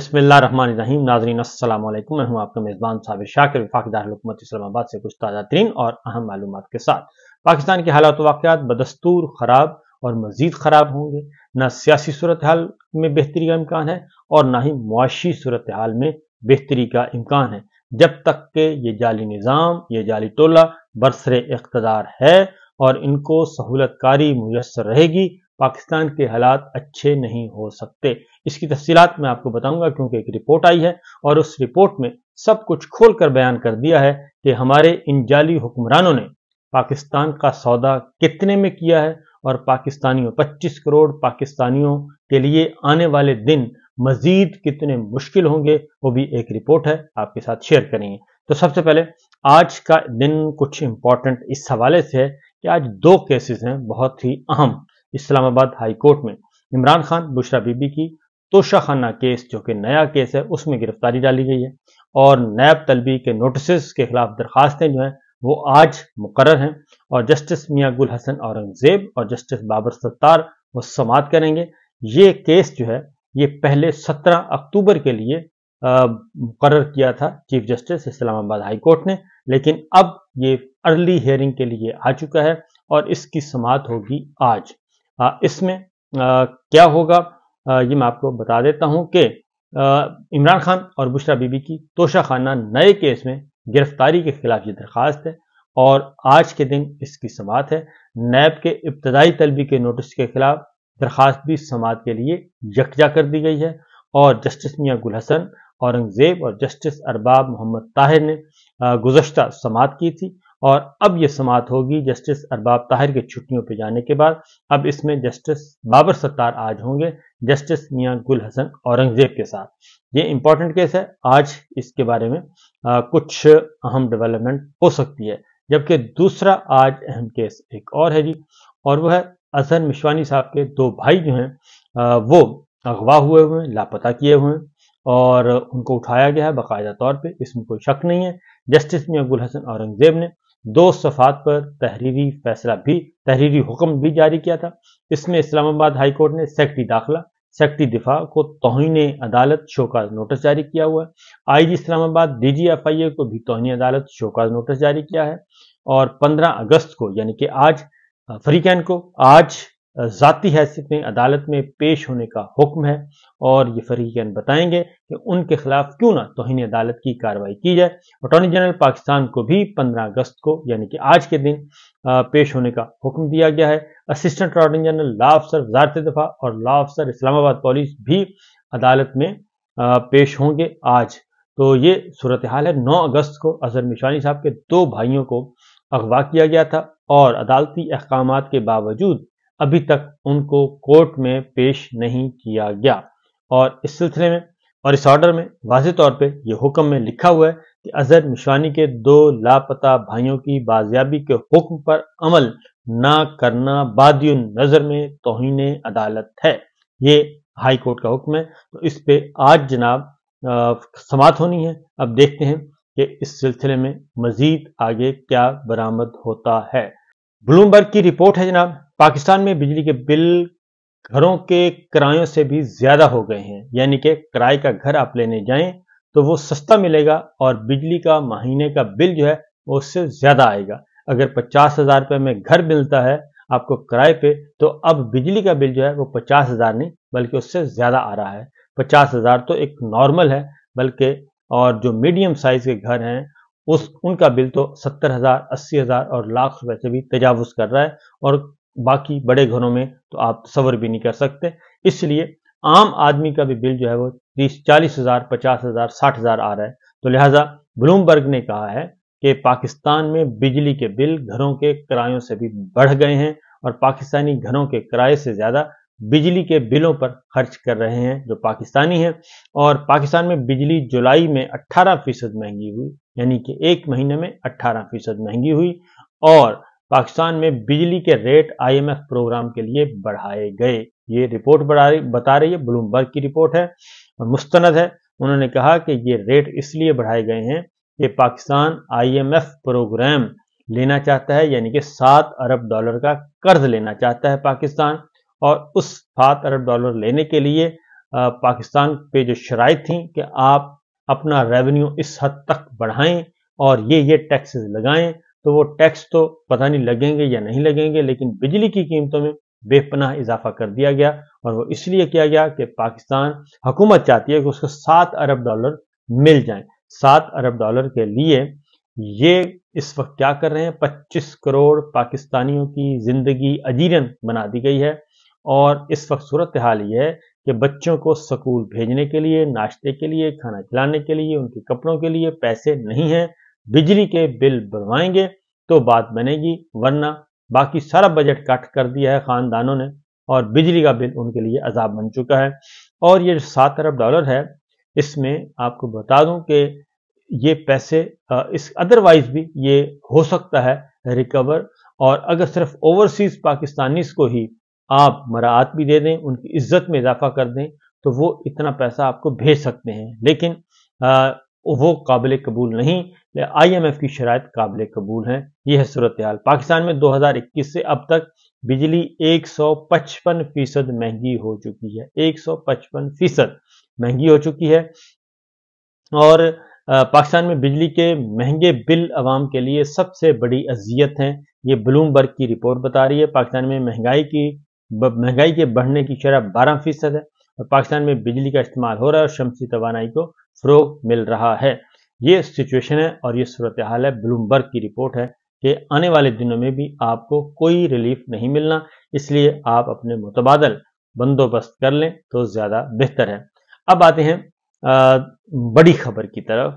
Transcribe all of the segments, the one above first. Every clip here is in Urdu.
بسم اللہ الرحمن الرحیم ناظرین السلام علیکم میں ہوں آپ کا میزبان صابر شاکر دار حکومت اسلام آباد سے کچھ تازہ ترین اور اہم معلومات کے ساتھ پاکستان کے حالات و واقعات بدستور خراب اور مزید خراب ہوں گے نہ سیاسی صورتحال میں بہتری کا امکان ہے اور نہ ہی معاشی صورتحال میں بہتری کا امکان ہے جب تک کہ یہ جعلی نظام یہ جعلی ٹولہ برسر اقتدار ہے اور ان کو سہولت کاری میسر رہے گی پاکستان کے حالات اچھے نہیں ہو سکتے اس کی تفصیلات میں آپ کو بتاؤں گا کیونکہ ایک رپورٹ آئی ہے اور اس رپورٹ میں سب کچھ کھول کر بیان کر دیا ہے کہ ہمارے ان جعلی حکمرانوں نے پاکستان کا سودا کتنے میں کیا ہے اور پاکستانیوں پچیس کروڑ پاکستانیوں کے لیے آنے والے دن مزید کتنے مشکل ہوں گے وہ بھی ایک رپورٹ ہے آپ کے ساتھ شیئر کریں گے تو سب سے پہلے آج کا دن کچھ امپورٹنٹ اس حوالے سے ہے کہ آج دو کیسز ہیں بہت ہی اہم اسلام آباد ہائی کورٹ میں عمران خان بشرا بی بی کی توشہ خانہ کیس جو کہ نیا کیس ہے اس میں گرفتاری ڈالی گئی ہے اور نیب طلبی کے نوٹسز کے خلاف درخواستیں جو ہیں وہ آج مقرر ہیں اور جسٹس میاں گل حسن اورنگزیب اور جسٹس بابر ستار وہ سماعت کریں گے یہ کیس جو ہے یہ پہلے سترہ اکتوبر کے لیے مقرر کیا تھا چیف جسٹس اسلام آباد ہائی کورٹ نے لیکن اب یہ ارلی ہیئرنگ کے لیے آ چکا ہے اور اس کی سماعت ہوگی آج اس میں کیا ہوگا یہ میں آپ کو بتا دیتا ہوں کہ عمران خان اور بشرا بی بی کی توشہ خانہ نئے کیس میں گرفتاری کے خلاف یہ درخواست ہے اور آج کے دن اس کی سماعت ہے نیب کے ابتدائی طلبی کے نوٹس کے خلاف درخواست بھی سماعت کے لیے یکجا کر دی گئی ہے اور جسٹس میاں گل حسن اورنگزیب اور جسٹس ارباب محمد طاہر نے گزشتہ سماعت کی تھی اور اب یہ سماعت ہوگی جسٹس ارباب طاہر کی چھٹیوں پہ جانے کے بعد اب اس میں جسٹس بابر ستار آج ہوں گے جسٹس میاں گل حسن اورنگزیب کے ساتھ یہ امپورٹنٹ کیس ہے آج اس کے بارے میں کچھ اہم ڈیولپمنٹ ہو سکتی ہے جبکہ دوسرا آج اہم کیس ایک اور ہے جی اور وہ ہے اظہر مشوانی صاحب کے دو بھائی جو ہیں وہ اغوا ہوئے ہوئے ہیں لاپتہ کیے ہوئے ہیں اور ان کو اٹھایا گیا ہے باقاعدہ طور پہ اس میں کوئی شک نہیں ہے جسٹس میاں گل حسن اورنگزیب نے دو صفحات پر تحریری فیصلہ بھی تحریری حکم بھی جاری کیا تھا اس میں اسلام آباد ہائی کورٹ نے سیکٹی داخلہ سیکٹی دفاع کو توہین عدالت شوکاز نوٹس جاری کیا ہوا ہے آئی جی اسلام آباد ڈی جی ایف آئی اے کو بھی توہین عدالت شوکاز نوٹس جاری کیا ہے اور پندرہ اگست کو یعنی کہ آج فریقین کو آج ذاتی حیثیت میں عدالت میں پیش ہونے کا حکم ہے اور یہ فریقین بتائیں گے کہ ان کے خلاف کیوں نہ توہین عدالت کی کارروائی کی جائے اٹارنی جنرل پاکستان کو بھی پندرہ اگست کو یعنی کہ آج کے دن پیش ہونے کا حکم دیا گیا ہے اسسٹنٹ اٹارنی جنرل لا افسر وزارت دفاع اور لا افسر اسلام آباد پولیس بھی عدالت میں پیش ہوں گے آج تو یہ صورتحال ہے نو اگست کو اظہر مشانی صاحب کے دو بھائیوں کو اغوا کیا گیا تھا اور عدالتی احکامات کے باوجود ابھی تک ان کو کورٹ میں پیش نہیں کیا گیا اور اس سلسلے میں اور اس آرڈر میں واضح طور پہ یہ حکم میں لکھا ہوا ہے کہ اظہر مشوانی کے دو لاپتہ بھائیوں کی بازیابی کے حکم پر عمل نہ کرنا بادی نظر میں توہین عدالت ہے یہ ہائی کورٹ کا حکم ہے تو اس پہ آج جناب سماعت ہونی ہے اب دیکھتے ہیں کہ اس سلسلے میں مزید آگے کیا برآمد ہوتا ہے بلومبرگ کی رپورٹ ہے جناب پاکستان میں بجلی کے بل گھروں کے کرایوں سے بھی زیادہ ہو گئے ہیں یعنی کہ کرائے کا گھر آپ لینے جائیں تو وہ سستا ملے گا اور بجلی کا مہینے کا بل جو ہے وہ اس سے زیادہ آئے گا اگر پچاس ہزار روپے میں گھر ملتا ہے آپ کو کرائے پہ تو اب بجلی کا بل جو ہے وہ پچاس ہزار نہیں بلکہ اس سے زیادہ آ رہا ہے پچاس ہزار تو ایک نارمل ہے بلکہ اور جو میڈیم سائز کے گھر ہیں اس ان کا بل تو ستر ہزار اسی ہزار اور لاکھ روپے سے بھی تجاوز کر رہا ہے اور باقی بڑے گھروں میں تو آپ تصور بھی نہیں کر سکتے اس لیے عام آدمی کا بھی بل جو ہے وہ تیس چالیس ہزار پچاس ہزار ساٹھ ہزار آ رہا ہے تو لہٰذا بلومبرگ نے کہا ہے کہ پاکستان میں بجلی کے بل گھروں کے کرایوں سے بھی بڑھ گئے ہیں اور پاکستانی گھروں کے کرائے سے زیادہ بجلی کے بلوں پر خرچ کر رہے ہیں جو پاکستانی ہیں اور پاکستان میں بجلی جولائی میں اٹھارہ فیصد مہنگی ہوئی یعنی کہ ایک مہینے میں اٹھارہ فیصد مہنگی ہوئی اور پاکستان میں بجلی کے rate I M F program کے لیے بڑھائے گئے یہ رپورٹ بتا رہی ہے بلومبرگ کی رپورٹ ہے مستند ہے انہوں نے کہا کہ یہ ریٹ اس لیے بڑھائے گئے ہیں کہ Pakistan I M F program لینا چاہتا ہے یعنی کہ سات ارب ڈالر کا قرض لینا چاہتا ہے پاکستان اور اس سات ارب ڈالر لینے کے لیے پاکستان پہ جو شرائط تھیں کہ آپ اپنا ریونیو اس حد تک بڑھائیں اور یہ یہ ٹیکسز لگائیں تو وہ ٹیکس تو پتہ نہیں لگیں گے یا نہیں لگیں گے لیکن بجلی کی قیمتوں میں بے پناہ اضافہ کر دیا گیا اور وہ اس لیے کیا گیا کہ پاکستان حکومت چاہتی ہے کہ اس کو سات ارب ڈالر مل جائیں سات ارب ڈالر کے لیے یہ اس وقت کیا کر رہے ہیں پچیس کروڑ پاکستانیوں کی زندگی اجیرن بنا دی گئی ہے اور اس وقت صورتحال یہ ہے کہ بچوں کو سکول بھیجنے کے لیے ناشتے کے لیے کھانا کھلانے کے لیے ان کے کپڑوں کے لیے پیسے نہیں ہیں بجلی کے بل بنوائیں گے تو بات بنے گی ورنہ باقی سارا بجٹ کٹ کر دیا ہے خاندانوں نے اور بجلی کا بل ان کے لیے عذاب بن چکا ہے اور یہ سات ارب ڈالر ہے اس میں آپ کو بتا دوں کہ یہ پیسے اس ادروائز بھی یہ ہو سکتا ہے ریکور اور اگر صرف اوورسیز پاکستانیز کو ہی آپ مراعات بھی دے دیں ان کی عزت میں اضافہ کر دیں تو وہ اتنا پیسہ آپ کو بھیج سکتے ہیں لیکن وہ قابل قبول نہیں آئی ایم ایف کی شرائط قابل قبول ہیں یہ ہے صورتحال پاکستان میں دو ہزار اکیس سے اب تک بجلی ایک سو پچپن فیصد مہنگی ہو چکی ہے ایک سو پچپن فیصد مہنگی ہو چکی ہے اور پاکستان میں بجلی کے مہنگے بل عوام کے لیے سب سے بڑی اذیت ہیں یہ بلوم برگ کی رپورٹ بتا رہی ہے پاکستان میں مہنگائی کی مہنگائی کے بڑھنے کی شرح بارہ فیصد ہے اور پاکستان میں بجلی کا استعمال ہو رہا ہے اور شمسی توانائی کو فروغ مل رہا ہے یہ سچویشن ہے اور یہ صورتحال ہے بلومبرگ کی رپورٹ ہے کہ آنے والے دنوں میں بھی آپ کو کوئی ریلیف نہیں ملنا اس لیے آپ اپنے متبادل بندوبست کر لیں تو زیادہ بہتر ہے اب آتے ہیں بڑی خبر کی طرف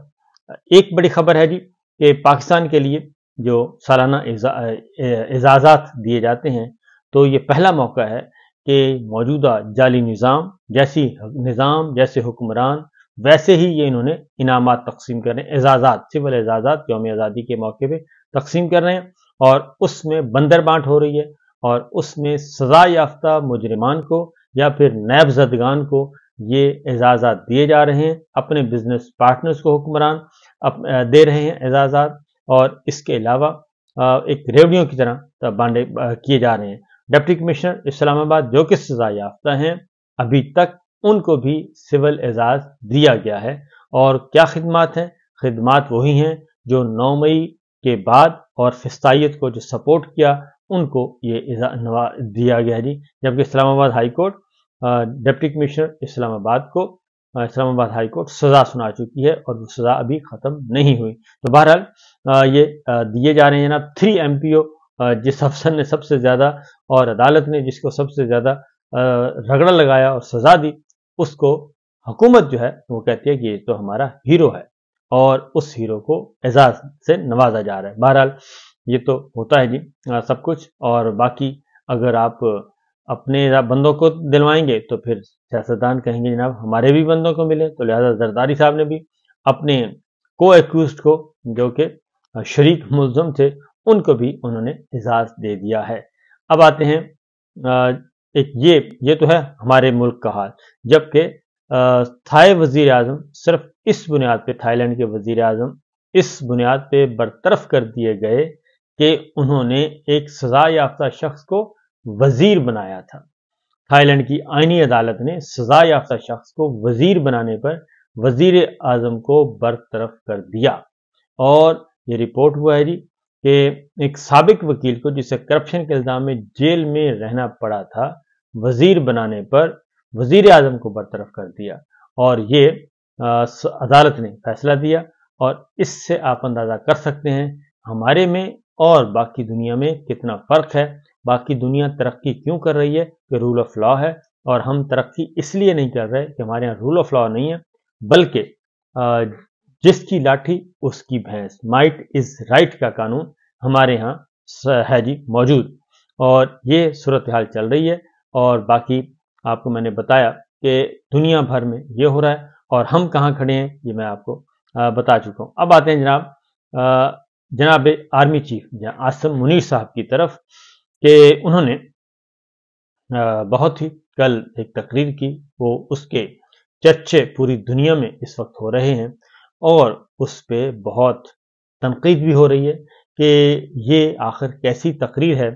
ایک بڑی خبر ہے جی کہ پاکستان کے لیے جو سالانہ اعزازات دیے جاتے ہیں تو یہ پہلا موقع ہے کہ موجودہ جعلی نظام جیسی نظام جیسے حکمران ویسے ہی یہ انہوں نے انعامات تقسیم کر رہے ہیں اعزازات سول اعزازات یوم آزادی کے موقع پہ تقسیم کر رہے ہیں اور اس میں بندر بانٹ ہو رہی ہے اور اس میں سزا یافتہ مجرمان کو یا پھر نیب زدگان کو یہ اعزازات دیے جا رہے ہیں اپنے بزنس پارٹنرز کو حکمران دے رہے ہیں اعزازات اور اس کے علاوہ ایک ریوڈیوں کی طرح بانڈے کیے جا رہے ہیں ڈپٹی کمشنر اسلام آباد جو کہ سزا یافتہ ہیں ابھی تک ان کو بھی سول اعزاز دیا گیا ہے اور کیا خدمات ہیں خدمات وہی ہیں جو نو مئی کے بعد اور فستائیت کو جو سپورٹ کیا ان کو یہ دیا گیا جی جبکہ Islamabad high court deputy commissioner Islamabad کو اسلام آباد ہائی کورٹ سزا سنا چکی ہے اور وہ سزا ابھی ختم نہیں ہوئی تو بہرحال یہ دیے جا رہے ہیں جناب تھری ایم پی او جس افسر نے سب سے زیادہ اور عدالت نے جس کو سب سے زیادہ رگڑا لگایا اور سزا دی اس کو حکومت جو ہے وہ کہتی ہے کہ یہ تو ہمارا ہیرو ہے اور اس ہیرو کو اعزاز سے نوازا جا رہا ہے بہرحال یہ تو ہوتا ہے جی سب کچھ اور باقی اگر آپ اپنے بندوں کو دلوائیں گے تو پھر سیاستدان کہیں گے جناب ہمارے بھی بندوں کو ملے تو لہذا زرداری صاحب نے بھی اپنے کو ایکوسڈ کو جو کہ شریک ملزم تھے ان کو بھی انہوں نے اعزاز دے دیا ہے اب آتے ہیں ایک یہ تو ہے ہمارے ملک کا حال جبکہ تھائے وزیر اعظم صرف اس بنیاد پہ تھائی لینڈ کے وزیر اعظم اس بنیاد پہ برطرف کر دیے گئے کہ انہوں نے ایک سزا یافتہ شخص کو وزیر بنایا تھا تھائی لینڈ کی آئینی عدالت نے سزا یافتہ شخص کو وزیر بنانے پر وزیر اعظم کو برطرف کر دیا اور یہ رپورٹ ہوا ہے جی کہ ایک سابق وکیل کو جسے کرپشن کے الزام میں جیل میں رہنا پڑا تھا وزیر بنانے پر وزیر اعظم کو برطرف کر دیا اور یہ عدالت نے فیصلہ دیا اور اس سے آپ اندازہ کر سکتے ہیں ہمارے میں اور باقی دنیا میں کتنا فرق ہے باقی دنیا ترقی کیوں کر رہی ہے کہ رول آف لا ہے اور ہم ترقی اس لیے نہیں کر رہے کہ ہمارے یہاں رول آف لا نہیں ہے بلکہ جس کی لاٹھی اس کی بھینس مائٹ از رائٹ کا قانون ہمارے ہاں ہے جی موجود اور یہ صورتحال چل رہی ہے اور باقی آپ کو میں نے بتایا کہ دنیا بھر میں یہ ہو رہا ہے اور ہم کہاں کھڑے ہیں یہ میں آپ کو بتا چکا ہوں اب آتے ہیں جناب جناب آرمی چیف آسم منیر صاحب کی طرف کہ انہوں نے بہت ہی کل ایک تقریر کی وہ اس کے چرچے پوری دنیا میں اس وقت ہو رہے ہیں اور اس پہ بہت تنقید بھی ہو رہی ہے کہ یہ آخر کیسی تقریر ہے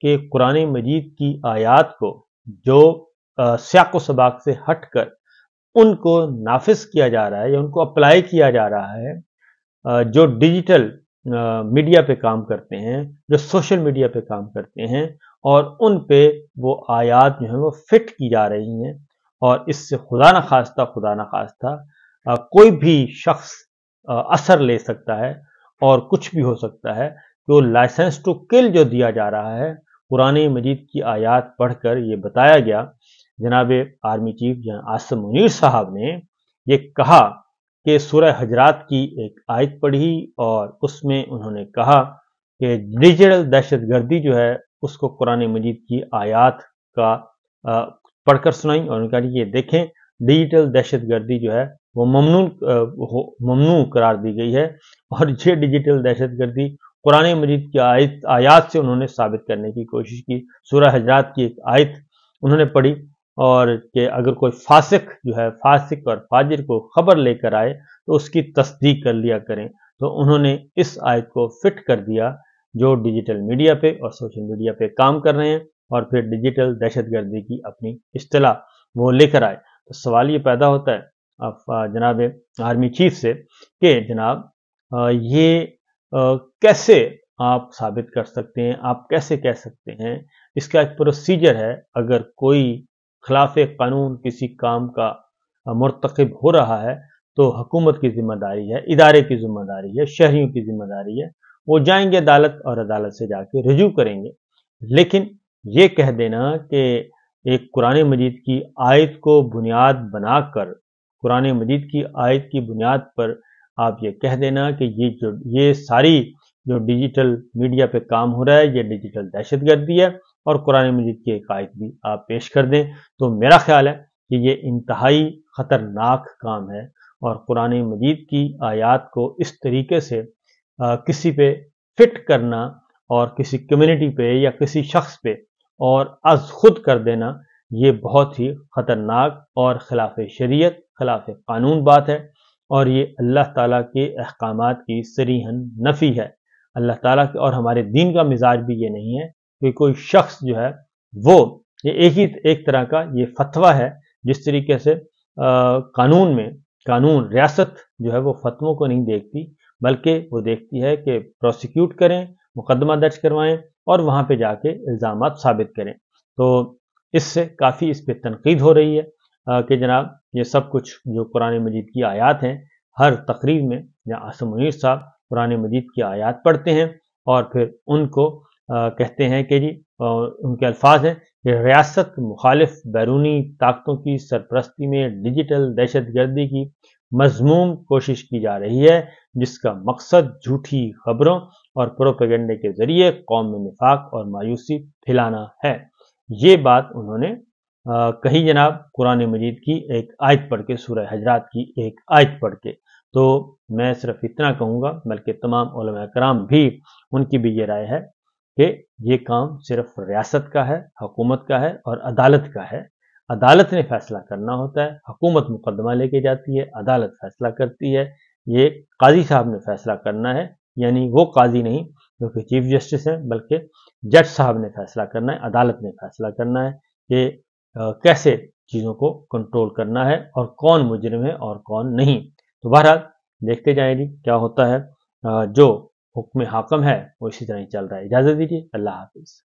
کہ قرآن مجید کی آیات کو جو سیاق و سباق سے ہٹ کر ان کو نافذ کیا جا رہا ہے یا ان کو اپلائی کیا جا رہا ہے جو ڈیجیٹل میڈیا پہ کام کرتے ہیں جو سوشل میڈیا پہ کام کرتے ہیں اور ان پہ وہ آیات جو ہیں وہ فٹ کی جا رہی ہیں اور اس سے خدا نہ خواستہ خدا نہ خواستہ کوئی بھی شخص اثر لے سکتا ہے اور کچھ بھی ہو سکتا ہے کہ وہ لائسنس ٹو کل جو دیا جا رہا ہے قرآن مجید کی آیات پڑھ کر یہ بتایا گیا جناب آرمی چیف جنا آصم منیر صاحب نے یہ کہا کہ سورہ حجرات کی ایک آیت پڑھی اور اس میں انہوں نے کہا کہ ڈیجیٹل دہشت گردی جو ہے اس کو قرآن مجید کی آیات کا پڑھ کر سنائیں اور یہ دیکھیں ڈیجیٹل دہشت گردی جو ہے وہ ممنون ممنوع قرار دی گئی ہے اور یہ ڈیجیٹل دہشت گردی قرآن مجید کی آیت آیات سے انہوں نے ثابت کرنے کی کوشش کی سورہ حجرات کی ایک آیت انہوں نے پڑھی اور کہ اگر کوئی فاسق جو ہے فاسق اور فاجر کو خبر لے کر آئے تو اس کی تصدیق کر لیا کریں تو انہوں نے اس آیت کو فٹ کر دیا جو ڈیجیٹل میڈیا پہ اور سوشل میڈیا پہ کام کر رہے ہیں اور پھر ڈیجیٹل دہشت گردی کی اپنی اصطلاح وہ لے کر آئے تو سوال یہ پیدا ہوتا ہے جناب آرمی چیف سے کہ جناب یہ کیسے آپ ثابت کر سکتے ہیں آپ کیسے کہہ سکتے ہیں اس کا ایک پروسیجر ہے اگر کوئی خلاف قانون کسی کام کا مرتقب ہو رہا ہے تو حکومت کی ذمہ داری ہے ادارے کی ذمہ داری ہے شہریوں کی ذمہ داری ہے وہ جائیں گے عدالت اور عدالت سے جا کے رجوع کریں گے لیکن یہ کہہ دینا کہ ایک قرآن مجید کی آیت کو بنیاد بنا کر قرآن مجید کی آیت کی بنیاد پر آپ یہ کہہ دینا کہ یہ جو یہ ساری جو ڈیجیٹل میڈیا پہ کام ہو رہا ہے یہ ڈیجیٹل دہشت گردی ہے اور قرآن مجید کی ایک آیت بھی آپ پیش کر دیں تو میرا خیال ہے کہ یہ انتہائی خطرناک کام ہے اور قرآن مجید کی آیات کو اس طریقے سے کسی پہ فٹ کرنا اور کسی کمیونٹی پہ یا کسی شخص پہ اور از خود کر دینا یہ بہت ہی خطرناک اور خلاف شریعت خلاف قانون بات ہے اور یہ اللہ تعالیٰ کے احکامات کی سریحن نفی ہے اللہ تعالیٰ کے اور ہمارے دین کا مزاج بھی یہ نہیں ہے کہ کوئی شخص جو ہے وہ یہ ایک ہی ایک طرح کا یہ فتویٰ ہے جس طریقے سے قانون میں قانون ریاست جو ہے وہ فتووں کو نہیں دیکھتی بلکہ وہ دیکھتی ہے کہ پروسیکیوٹ کریں مقدمہ درج کروائیں اور وہاں پہ جا کے الزامات ثابت کریں تو اس سے کافی اس پہ تنقید ہو رہی ہے کہ جناب یہ سب کچھ جو قرآن مجید کی آیات ہیں ہر تقریب میں یا آسم منیر صاحب قرآن مجید کی آیات پڑھتے ہیں اور پھر ان کو کہتے ہیں کہ جی ان کے الفاظ ہیں کہ ریاست مخالف بیرونی طاقتوں کی سرپرستی میں ڈیجیٹل دہشت گردی کی مضموم کوشش کی جا رہی ہے جس کا مقصد جھوٹی خبروں اور پروپیگنڈے کے ذریعے قوم میں نفاق اور مایوسی پھیلانا ہے یہ بات انہوں نے کہیں جناب قرآن مجید کی ایک آیت پڑھ کے سورہ حجرات کی ایک آیت پڑھ کے تو میں صرف اتنا کہوں گا بلکہ تمام علماء کرام بھی ان کی بھی یہ رائے ہے کہ یہ کام صرف ریاست کا ہے حکومت کا ہے اور عدالت کا ہے عدالت نے فیصلہ کرنا ہوتا ہے حکومت مقدمہ لے کے جاتی ہے عدالت فیصلہ کرتی ہے یہ قاضی صاحب نے فیصلہ کرنا ہے یعنی وہ قاضی نہیں جو کہ چیف جسٹس ہیں بلکہ جج صاحب نے فیصلہ کرنا ہے عدالت نے فیصلہ کرنا ہے کہ کیسے چیزوں کو کنٹرول کرنا ہے اور کون مجرم ہے اور کون نہیں تو بہرحال دیکھتے جائیں جی کیا ہوتا ہے جو حکم حاکم ہے وہ اسی طرح ہی چل رہا ہے اجازت دیجیے اللہ حافظ